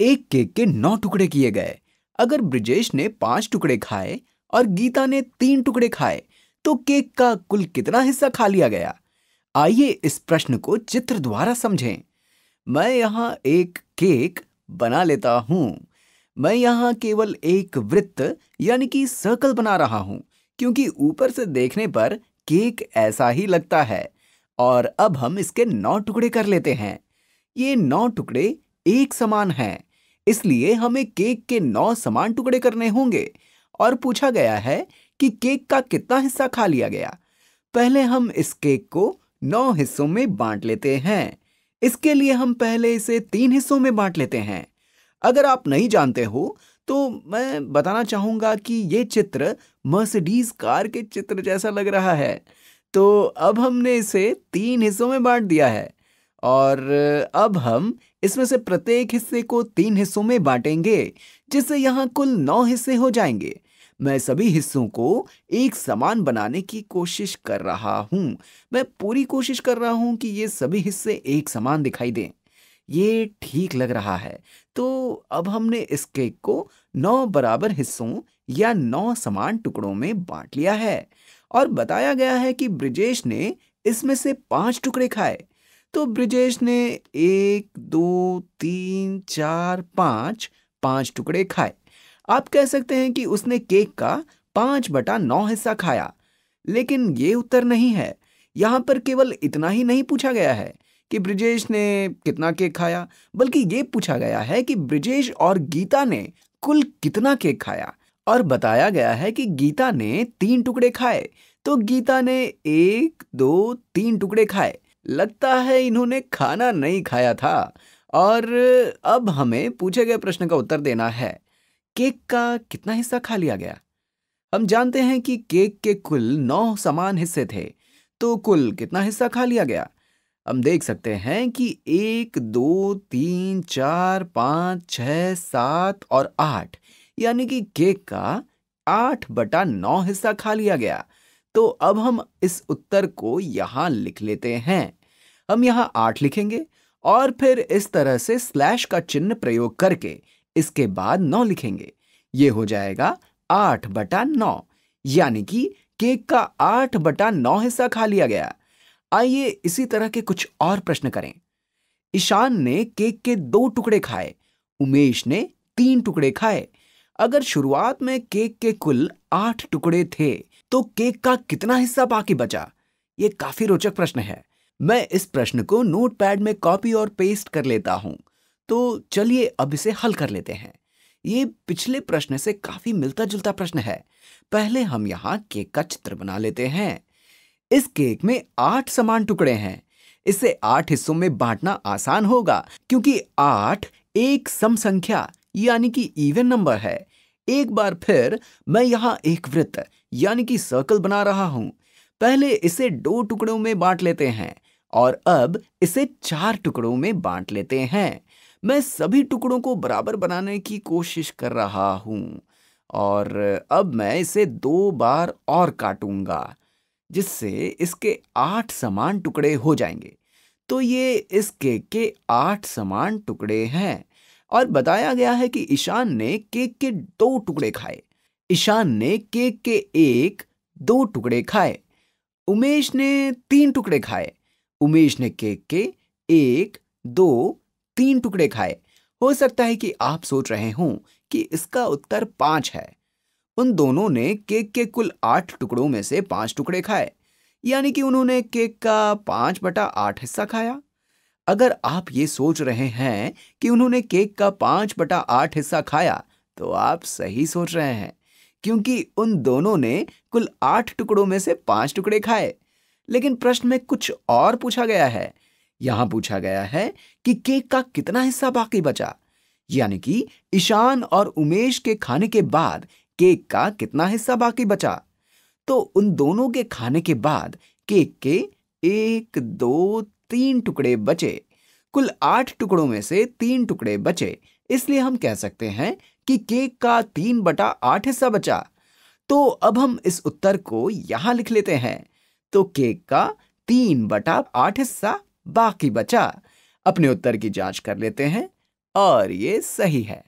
एक केक के नौ टुकड़े किए गए अगर ब्रिजेश ने पांच टुकड़े खाए और गीता ने तीन टुकड़े खाए तो केक का कुल कितना हिस्सा खा लिया गया आइए इस प्रश्न को चित्र द्वारा समझें मैं यहाँ एक केक बना लेता हूँ मैं यहाँ केवल एक वृत्त यानी कि सर्कल बना रहा हूँ क्योंकि ऊपर से देखने पर केक ऐसा ही लगता है और अब हम इसके नौ टुकड़े कर लेते हैं ये नौ टुकड़े एक समान हैं इसलिए हमें केक के नौ समान टुकड़े करने होंगे और पूछा गया है कि केक का कितना हिस्सा खा लिया गया पहले हम इस केक को नौ हिस्सों में बांट लेते हैं इसके लिए हम पहले इसे तीन हिस्सों में बांट लेते हैं अगर आप नहीं जानते हो तो मैं बताना चाहूंगा कि ये चित्र मर्सिडीज कार के चित्र जैसा लग रहा है तो अब हमने इसे तीन हिस्सों में बांट दिया है और अब हम इसमें से प्रत्येक हिस्से को तीन हिस्सों में बांटेंगे जिससे यहाँ कुल नौ हिस्से हो जाएंगे मैं सभी हिस्सों को एक समान बनाने की कोशिश कर रहा हूँ मैं पूरी कोशिश कर रहा हूँ कि ये सभी हिस्से एक समान दिखाई दें ये ठीक लग रहा है तो अब हमने इस केक को नौ बराबर हिस्सों या नौ समान टुकड़ों में बांट लिया है और बताया गया है कि ब्रिजेश ने इसमें से पांच टुकड़े खाए तो ब्रिजेश ने एक दो तीन चार पाँच पाँच टुकड़े खाए आप कह सकते हैं कि उसने केक का पाँच बटा नौ हिस्सा खाया लेकिन ये उत्तर नहीं है यहाँ पर केवल इतना ही नहीं पूछा गया है कि ब्रिजेश ने कितना केक खाया बल्कि ये पूछा गया है कि ब्रिजेश और गीता ने कुल कितना केक खाया और बताया गया है कि गीता ने तीन टुकड़े खाए तो गीता ने एक दो तीन टुकड़े खाए लगता है इन्होंने खाना नहीं खाया था और अब हमें पूछे गए प्रश्न का उत्तर देना है केक का कितना हिस्सा खा लिया गया हम जानते हैं कि केक के कुल नौ समान हिस्से थे तो कुल कितना हिस्सा खा लिया गया हम देख सकते हैं कि एक दो तीन चार पाँच छ सात और आठ यानी कि केक का आठ बटा नौ हिस्सा खा लिया गया तो अब हम इस उत्तर को यहाँ लिख लेते हैं हम यहाँ आठ लिखेंगे और फिर इस तरह से स्लैश का चिन्ह प्रयोग करके इसके बाद नौ लिखेंगे ये हो जाएगा आठ बटा नौ यानी कि केक का आठ बटा नौ हिस्सा खा लिया गया आइए इसी तरह के कुछ और प्रश्न करें ईशान ने केक के दो टुकड़े खाए उमेश ने तीन टुकड़े खाए अगर शुरुआत में केक के कुल आठ टुकड़े थे तो केक का कितना हिस्सा बाकी बचा ये काफी रोचक प्रश्न है मैं इस प्रश्न को नोटपैड में कॉपी और पेस्ट कर लेता हूं तो चलिए अब इसे हल कर लेते हैं ये पिछले प्रश्न से काफी मिलता जुलता प्रश्न है पहले हम यहाँ केक का चित्र बना लेते हैं इस केक में आठ समान टुकड़े हैं इसे आठ हिस्सों में बांटना आसान होगा क्योंकि आठ एक सम संख्या यानी कि इवन नंबर है एक बार फिर मैं यहाँ एक वृत्त यानी कि सर्कल बना रहा हूं पहले इसे दो टुकड़ों में बांट लेते हैं और अब इसे चार टुकड़ों में बांट लेते हैं मैं सभी टुकड़ों को बराबर बनाने की कोशिश कर रहा हूँ और अब मैं इसे दो बार और काटूंगा जिससे इसके आठ समान टुकड़े हो जाएंगे तो ये इस केक के आठ समान टुकड़े हैं और बताया गया है कि ईशान ने केक के दो टुकड़े खाए ईशान ने केक के एक दो टुकड़े खाए उमेश ने तीन टुकड़े खाए उमेश ने केक के एक दो तीन टुकड़े खाए हो सकता है कि आप सोच रहे हों कि इसका उत्तर पांच है उन दोनों ने केक के कुल आठ टुकड़ों में से पांच टुकड़े खाए यानी कि उन्होंने केक का पांच बटा आठ हिस्सा खाया अगर आप ये सोच रहे हैं कि उन्होंने केक का पांच बटा आठ हिस्सा खाया तो आप सही सोच रहे हैं क्योंकि उन दोनों ने कुल आठ टुकड़ों में से पांच टुकड़े खाए लेकिन प्रश्न में कुछ और पूछा गया है यहां पूछा गया है कि केक का कितना हिस्सा बाकी बचा यानी कि ईशान और उमेश के खाने के बाद केक का कितना हिस्सा बाकी बचा तो उन दोनों के खाने के बाद केक के एक दो तीन टुकड़े बचे कुल आठ टुकड़ों में से तीन टुकड़े बचे इसलिए हम कह सकते हैं कि केक का तीन बटा आठ हिस्सा बचा तो अब हम इस उत्तर को यहां लिख लेते हैं तो केक का तीन बटा आठ हिस्सा बाकी बचा अपने उत्तर की जांच कर लेते हैं और ये सही है